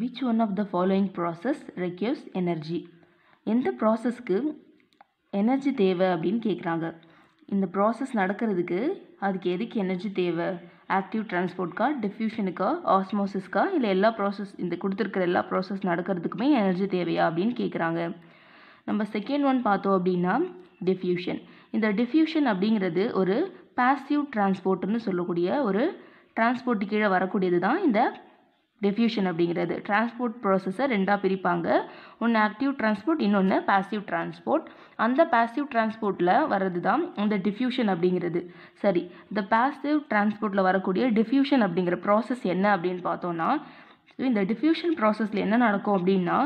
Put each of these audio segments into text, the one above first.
which one of the following process requires energy எந்த ப்ராசஸ்க்கு energy தேவை அப்படின்னு கேட்குறாங்க இந்த ப்ராசஸ் நடக்கிறதுக்கு அதுக்கு எதுக்கு எனர்ஜி தேவை ஆக்டிவ் டிரான்ஸ்போர்ட்க்கா டிஃப்யூஷனுக்கா ஆஸ்மோசிஸ்க்கா இல்லை எல்லா ப்ராசஸ் இந்த கொடுத்துருக்கிற எல்லா ப்ராசஸ் நடக்கிறதுக்குமே எனர்ஜி தேவையா அப்படின்னு கேட்குறாங்க நம்ம செகண்ட் ஒன் பார்த்தோம் அப்படின்னா டிஃப்யூஷன் இந்த டிஃப்யூஷன் அப்படிங்கிறது ஒரு பாசிவ் டிரான்ஸ்போர்ட்னு சொல்லக்கூடிய ஒரு டிரான்ஸ்போர்ட் கீழே வரக்கூடியது தான் இந்த டிஃப்யூஷன் அப்படிங்கிறது டிரான்ஸ்போர்ட் ப்ராசஸை ரெண்டாக பிரிப்பாங்க ஒன்று ஆக்டிவ் டிரான்ஸ்போர்ட் இன்னொன்று பேசிவ் டிரான்ஸ்போர்ட் அந்த பேசிவ் டிரான்ஸ்போர்ட்டில் வர்றது தான் இந்த டிஃப்யூஷன் அப்படிங்கிறது சரி இந்த பேசிவ் டிரான்ஸ்போர்ட்டில் வரக்கூடிய டிஃப்யூஷன் அப்படிங்கிற ப்ராசஸ் என்ன அப்படின்னு பார்த்தோன்னா இந்த டிஃப்யூஷன் ப்ராசஸில் என்ன நடக்கும் அப்படின்னா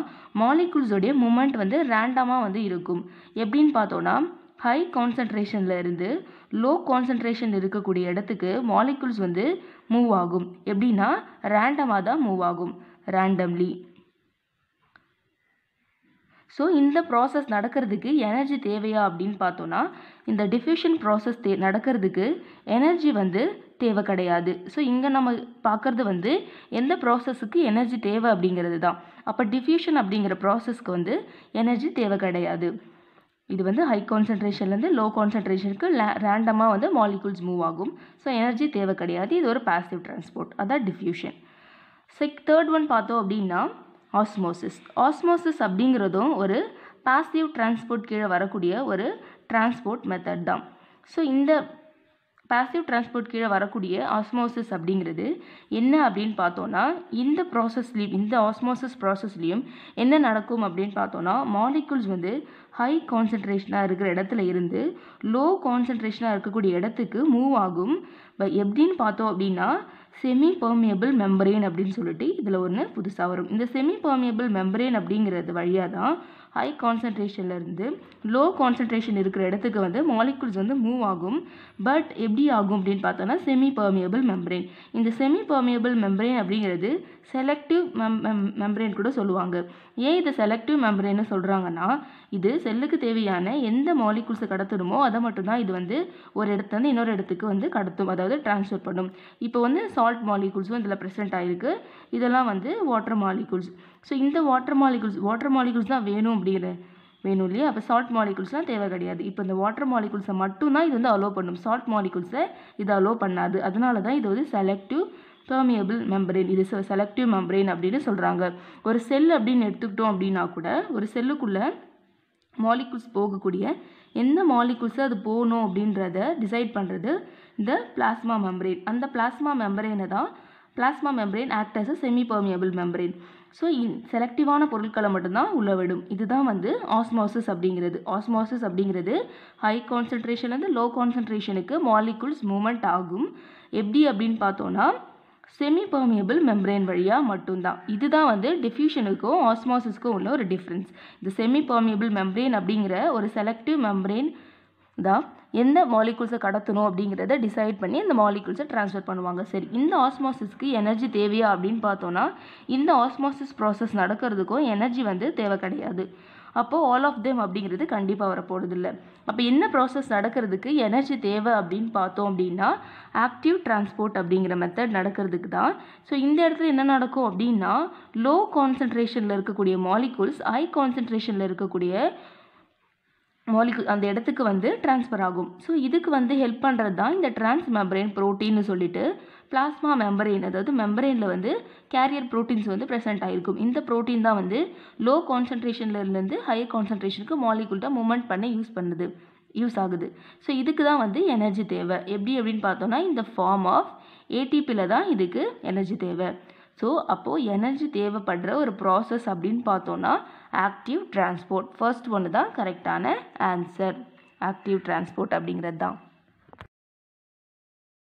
மாலிகுல்ஸோடைய மூமெண்ட் வந்து ரேண்டமாக வந்து இருக்கும் எப்படின்னு பார்த்தோன்னா ஹை கான்சன்ட்ரேஷனில் இருந்து லோ கான்சன்ட்ரேஷன் இருக்கக்கூடிய இடத்துக்கு மாலிகுல்ஸ் வந்து மூவ் ஆகும் எப்படின்னா ரேண்டமாக தான் மூவ் ஆகும் ரேண்டம்லி ஸோ இந்த ப்ராசஸ் நடக்கிறதுக்கு எனர்ஜி தேவையா அப்படின்னு பார்த்தோன்னா இந்த டிஃப்யூஷன் ப்ராசஸ் தே நடக்கிறதுக்கு எனர்ஜி வந்து தேவை கிடையாது ஸோ இங்கே நம்ம பார்க்குறது வந்து எந்த ப்ராசஸுக்கு எனர்ஜி தேவை அப்படிங்கிறது தான் அப்போ டிஃப்யூஷன் அப்படிங்கிற ப்ராசஸ்க்கு வந்து எனர்ஜி தேவை கிடையாது இது வந்து ஹை கான்சன்ட்ரேஷன்லேருந்து லோ கான்சன்ட்ரேஷனுக்கு ரேண்டமாக வந்து மாலிகூல்ஸ் மூவ் ஆகும் ஸோ எனர்ஜி தேவை கிடையாது இது ஒரு பாசிவ் ட்ரான்ஸ்போர்ட் அதான் டிஃப்யூஷன் செக் தேர்ட் ஒன் பார்த்தோம் அப்படின்னா ஆஸ்மோசிஸ் ஆஸ்மோசிஸ் அப்படிங்கிறதும் ஒரு பாசிவ் டிரான்ஸ்போர்ட் கீழே வரக்கூடிய ஒரு டிரான்ஸ்போர்ட் மெத்தட் தான் ஸோ இந்த பேசிவ் டிரான்ஸ்போர்ட் கீழே வரக்கூடிய ஆஸ்மோசிஸ் அப்படிங்கிறது என்ன அப்படின்னு பார்த்தோன்னா இந்த ப்ராசஸ்லேயும் இந்த ஆஸ்மோசிஸ் ப்ராசஸ்லேயும் என்ன நடக்கும் அப்படின்னு பார்த்தோன்னா மாலிகுல்ஸ் வந்து ஹை கான்சன்ட்ரேஷனாக இருக்கிற இடத்துல இருந்து லோ கான்சன்ட்ரேஷனாக இருக்கக்கூடிய இடத்துக்கு மூவ் ஆகும் எப்படின்னு பார்த்தோம் அப்படின்னா செமி பெர்மியபிள் மெம்பரேன் அப்படின்னு சொல்லிட்டு இதில் ஒன்று புதுசாக வரும் இந்த செமி பர்மியபிள் மெம்பரேன் அப்படிங்கிறது வழியாக தான் ஹை கான்சன்ட்ரேஷன்லேருந்து லோ கான்சன்ட்ரேஷன் இருக்கிற இடத்துக்கு வந்து மாலிகுல்ஸ் வந்து மூவ் ஆகும் பட் எப்படி ஆகும் அப்படின்னு பார்த்தோன்னா செமி பர்மியபிள் மெம்ப்ரெயின் இந்த செமி பர்மியபிள் மெம்ரேன் அப்படிங்கிறது செலக்டிவ் மெம் கூட சொல்லுவாங்க ஏன் இதை செலக்டிவ் மெம்ரேன்னு சொல்கிறாங்கன்னா இது செல்லுக்கு தேவையான எந்த மாலிகுல்ஸை கடத்தணுமோ அதை மட்டும்தான் இது வந்து ஒரு வந்து இன்னொரு இடத்துக்கு வந்து கடத்தும் அதாவது டிரான்ஸ்ஃபர் பண்ணும் இப்போ வந்து சால்ட் மாலிகுல்ஸும் இதில் ப்ரெசென்ட் ஆகிருக்கு இதெல்லாம் வந்து வாட்டர் மாலிகுல்ஸ் ஸோ இந்த வாட்டர் மாலிகுல்ஸ் வாட்டர் மாலிகுல்ஸ் தான் வேணும் அப்படிங்கிற வேணும் இல்லையா அப்போ சால்ட் மாலிகுல்ஸ்லாம் தேவை கிடையாது இப்போ இந்த வாட்டர் மாலிகுல்ஸை மட்டும்தான் இது வந்து அலோவ் பண்ணும் சால்ட் மாலிகுல்ஸை இது அலோவ் பண்ணாது அதனால தான் இது வந்து செலக்டிவ் பெர்மியபிள் மெம்பரேன் இது செலக்டிவ் மெம்பரேன் அப்படின்னு சொல்கிறாங்க ஒரு செல் அப்படின்னு எடுத்துக்கிட்டோம் அப்படின்னா கூட ஒரு செல்லுக்குள்ளே மாலிகுல்ஸ் போகக்கூடிய எந்த மாலிகுல்ஸ் அது போகணும் அப்படின்றத டிசைட் பண்ணுறது இந்த பிளாஸ்மா மெம்பரேன் அந்த பிளாஸ்மா மெம்பரேனை தான் plasma membrane act as semi permeable membrane so செலக்டிவான பொருட்களை மட்டும்தான் உள்ள விடும் இதுதான் வந்து ஆஸ்மாசிஸ் அப்படிங்கிறது ஆஸ்மாசிஸ் அப்படிங்கிறது ஹை கான்சன்ட்ரேஷன்லேருந்து லோ கான்சன்ட்ரேஷனுக்கு மாலிகுல்ஸ் மூமெண்ட் ஆகும் எப்படி அப்படின்னு பார்த்தோன்னா செமி பர்மியபிள் மெம்ரேன் வழியாக மட்டும்தான் இதுதான் வந்து டிஃப்யூஷனுக்கும் ஆஸ்மாசிஸ்க்கும் உள்ள ஒரு டிஃப்ரென்ஸ் இந்த செமி பர்மியபிள் மெம்ரேன் அப்படிங்கிற ஒரு செலக்டிவ் மெம்ப்ரேன் தான் எந்த மாலிகுல்ஸை கடத்தணும் அப்படிங்கிறத டிசைட் பண்ணி அந்த மாலிகுல்ஸை ட்ரான்ஸ்ஃபர் பண்ணுவாங்க சரி இந்த ஆஸ்மாசிஸ்க்கு எனர்ஜி தேவையா அப்படின்னு பார்த்தோன்னா இந்த ஆஸ்மாசிஸ் ப்ராசஸ் நடக்கிறதுக்கும் எனர்ஜி வந்து தேவை கிடையாது அப்போது ஆல் ஆஃப் தெம் அப்படிங்கிறது கண்டிப்பாக வரப்போகிறதில்ல அப்போ என்ன ப்ராசஸ் நடக்கிறதுக்கு எனர்ஜி தேவை அப்படின்னு பார்த்தோம் அப்படின்னா ஆக்டிவ் டிரான்ஸ்போர்ட் அப்படிங்கிற மெத்தட் நடக்கிறதுக்கு தான் ஸோ இந்த இடத்துல என்ன நடக்கும் அப்படின்னா லோ கான்சன்ட்ரேஷனில் இருக்கக்கூடிய மாலிகூல்ஸ் ஹை கான்சன்ட்ரேஷனில் இருக்கக்கூடிய மாலிக்கு அந்த இடத்துக்கு வந்து ட்ரான்ஸ்ஃபர் ஆகும் ஸோ இதுக்கு வந்து ஹெல்ப் பண்ணுறது தான் இந்த ட்ரான்ஸ் மெம்பரேன் ப்ரோட்டீன்னு சொல்லிட்டு பிளாஸ்மா மெம்பரேன் அதாவது மெம்பரேனில் வந்து கேரியர் ப்ரோட்டீன்ஸ் வந்து ப்ரெசென்ட் ஆகிருக்கும் இந்த ப்ரோட்டீன் தான் வந்து லோ கான்சன்ட்ரேஷன்லேருந்து ஹை கான்சன்ட்ரேஷனுக்கு மாலிகுல்ட்டாக மூமெண்ட் பண்ண யூஸ் பண்ணுது யூஸ் ஆகுது ஸோ இதுக்கு தான் வந்து எனர்ஜி தேவை எப்படி அப்படின்னு பார்த்தோன்னா இந்த ஃபார்ம் ஆஃப் ஏடிபியில் தான் இதுக்கு எனர்ஜி தேவை ஸோ அப்போது எனர்ஜி தேவைப்படுற ஒரு ப்ராசஸ் அப்படின்னு பார்த்தோன்னா ஆக்டிவ் ட்ரான்ஸ்போர்ட் ஃபர்ஸ்ட் ஒன்று தான் கரெக்டான ஆன்சர் ஆக்டிவ் ட்ரான்ஸ்போர்ட் அப்படிங்கிறது தான்